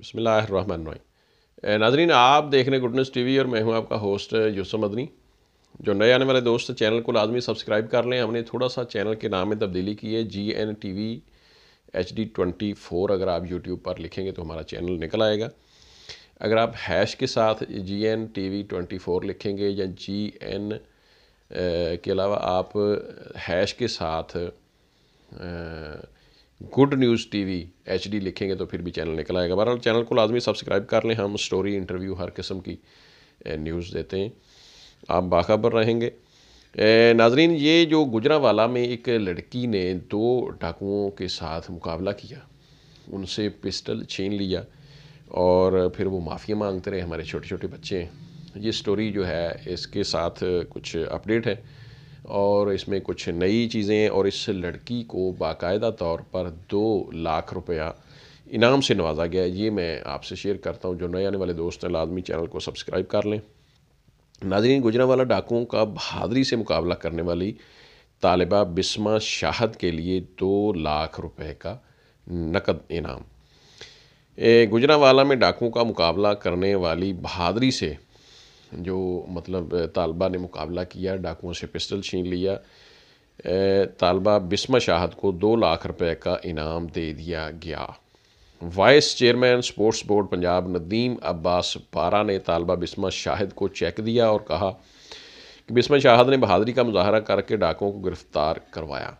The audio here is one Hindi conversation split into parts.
बसमिल्लाम नाजरीन आप देख रहे हैं गुडनेस टीवी और मैं हूं आपका होस्ट यूसुफ मदनी जो नए आने वाले दोस्त चैनल को लाजमी सब्सक्राइब कर लें हमने थोड़ा सा चैनल के नाम में तब्दीली की है G N T V H D twenty four अगर आप यूट्यूब पर लिखेंगे तो हमारा चैनल निकल आएगा अगर आप हैश के साथ G N T V twenty four लिखेंगे या जी एन के अलावा आप हैश के साथ आ, good news T V H D लिखेंगे तो फिर भी चैनल निकल आएगा बहरहाल चैनल को लाजमी सब्सक्राइब कर लें हम स्टोरी इंटरव्यू हर किस्म की न्यूज़ देते हैं आप बाखबर रहेंगे नाजरीन ये जो गुजरावाला में एक लड़की ने दो डाकुओं के साथ मुकाबला किया उनसे पिस्टल छीन लिया और फिर वो माफ़ी मांगते रहे हमारे छोटे छोटे बच्चे हैं ये स्टोरी जो है इसके साथ कुछ अपडेट है और इसमें कुछ नई चीज़ें और इस लड़की को बाकायदा तौर पर दो लाख रुपया इनाम से नवाजा गया ये मैं आपसे शेयर करता हूँ जो नए आने वाले दोस्त हैं लाजमी चैनल को सब्सक्राइब कर लें नाजरीन गुजरावाला डाकुओं का बहादरी से मुकाबला करने वाली तालबा बिस्मा शाहद के लिए दो लाख रुपए का नकद इनाम गुजरावाला में डाकुओं का मुकाबला करने वाली बहादरी से जो मतलब तालबा ने मुकाबला किया डाकुओं से पिस्टल छीन लिया तालबा बिस्मा शाहद को दो लाख रुपए का इनाम दे दिया गया vice chairman sports board Punjab Nadeem Abbas पारा ने तालबा बिस्मा शाहिद को चेक दिया और कहा कि बिस्मा शाहद ने बहादरी का मुजाहरा करके डाकुओं को गिरफ़्तार करवाया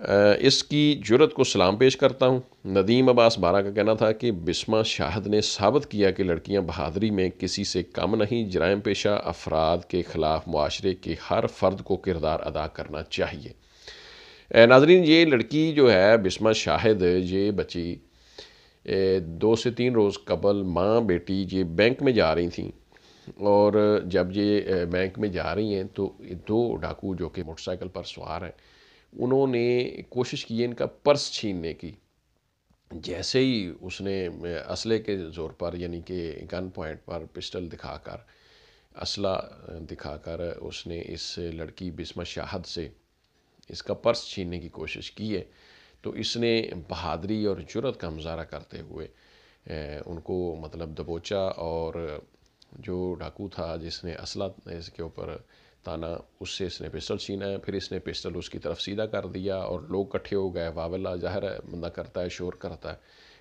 इसकी जुरत को सलाम पेश करता हूँ नदीम अब्बास बारा का कहना था कि बिस्मा शाहद ने साबित किया कि लड़कियाँ बहादरी में किसी से कम नहीं जराम पेशा अफराद के ख़िलाफ़ माशरे के हर फ़र्द को किरदार अदा करना चाहिए नाजरीन ये लड़की जो है बिस्मा शाहिद ये ए, दो से तीन रोज़ कबल माँ बेटी ये बैंक में जा रही थी और जब ये बैंक में जा रही हैं तो दो डाकू जो कि मोटरसाइकिल पर सवार हैं उन्होंने कोशिश की इनका पर्स छीनने की जैसे ही उसने असले के ज़ोर पर यानी कि गन पॉइंट पर पिस्टल दिखाकर असला दिखाकर उसने इस लड़की बिस्मा शाहद से इसका पर्स छीनने की कोशिश की है तो इसने बहादरी और जुरत का मुजारा करते हुए उनको मतलब दबोचा और जो डाकू था जिसने असला इसके ऊपर ताना उससे इसने पिस्टल छीना है फिर इसने पिस्टल उसकी तरफ सीधा कर दिया और लोग इकट्ठे हो गए वावला ज़ाहिर है बंदा करता है शोर करता है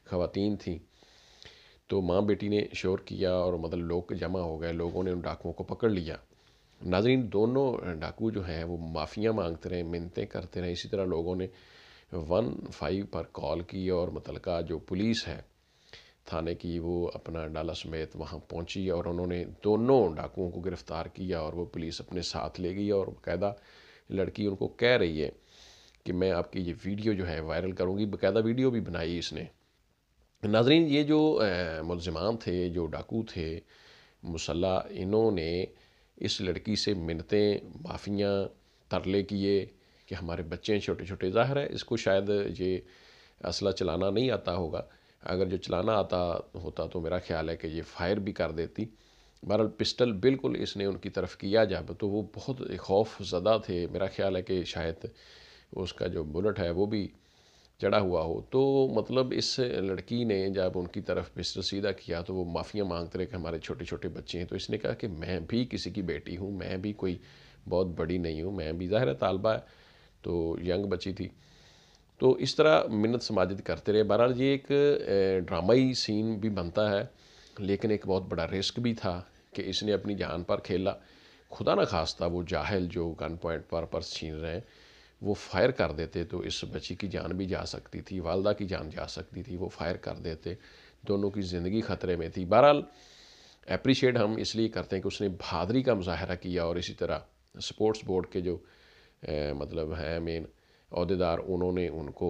ख़वातीन थी तो माँ बेटी ने शोर किया और मतलब लोग जमा हो गए लोगों ने उन डाकुओं को पकड़ लिया नाजरीन दोनों डाकू जो हैं वो माफ़ियाँ मांगते रहे मिनतें करते रहे इसी तरह लोगों ने वन फाइव पर कॉल की और मुतलका जो पुलिस है थाने की वो अपना डाला समेत वहाँ पहुँची और उन्होंने दोनों डाकुओं को गिरफ़्तार किया और वो पुलिस अपने साथ ले गई और बाकायदा लड़की उनको कह रही है कि मैं आपकी ये वीडियो जो है वायरल करूँगी बाकायदा वीडियो भी बनाई इसने नाजरीन ये जो मुलजमान थे जो डाकू थे मुसल्ला इन्होंने इस लड़की से मिनतें माफ़ियाँ तरले किए कि हमारे बच्चे छोटे छोटे ज़ाहिर है इसको शायद ये असला चलाना नहीं आता होगा अगर जो चलाना आता होता तो मेरा ख्याल है कि ये फायर भी कर देती बहरहाल पिस्टल बिल्कुल इसने उनकी तरफ किया जब तो वो बहुत खौफ ज़दा थे मेरा ख्याल है कि शायद उसका जो बुलेट है वो भी चढ़ा हुआ हो तो मतलब इस लड़की ने जब उनकी तरफ पिस्टल सीधा किया तो वो माफ़ियाँ मांगते रहे कि हमारे छोटे छोटे बच्चे हैं तो इसने कहा कि मैं भी किसी की बेटी हूँ मैं भी कोई बहुत बड़ी नहीं हूँ मैं भी ज़ाहिर तलबा तालबा है तो यंग बच्ची थी तो इस तरह मिन्नत समाजित करते रहे बहरहाल ये एक ड्रामाई सीन भी बनता है लेकिन एक बहुत बड़ा रिस्क भी था कि इसने अपनी जान पर खेला खुदा ना खास्ता वो जाहल जो गन पॉइंट पर पर्स छीन रहे हैं वो फायर कर देते तो इस बच्ची की जान भी जा सकती थी वालदा की जान जा सकती थी वो फायर कर देते दोनों की ज़िंदगी ख़तरे में थी बहरहाल अप्रिशिएट हम इसलिए करते हैं कि उसने बहादरी का मुजाहरा किया और इसी तरह स्पोर्ट्स बोर्ड के जो ए, मतलब हैं मेन अहदेदार उन्होंने उनको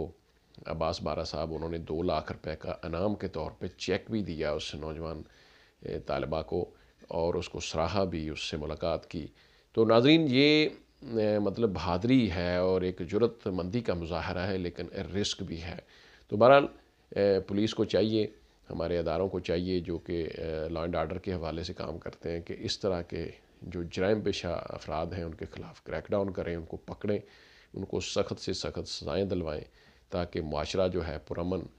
अब्बास बारा साहब उन्होंने दो लाख रुपए का इनाम के तौर पे चेक भी दिया उस नौजवान तालबा को और उसको सराहा भी उससे मुलाकात की तो नाजरीन ये मतलब बहादरी है और एक जरूरतमंदी का मुजाहरा है लेकिन रिस्क भी है तो बहरहाल पुलिस को चाहिए हमारे अदारों को चाहिए जो कि लॉ एंड आर्डर के हवाले से काम करते हैं कि इस तरह के जो जराम पेशा अफराद हैं उनके ख़िलाफ़ क्रैकडाउन करें उनको पकड़ें उनको सख्त से सख्त सजाएँ दिलवाएँ ताकि माशरा जो है पुरमन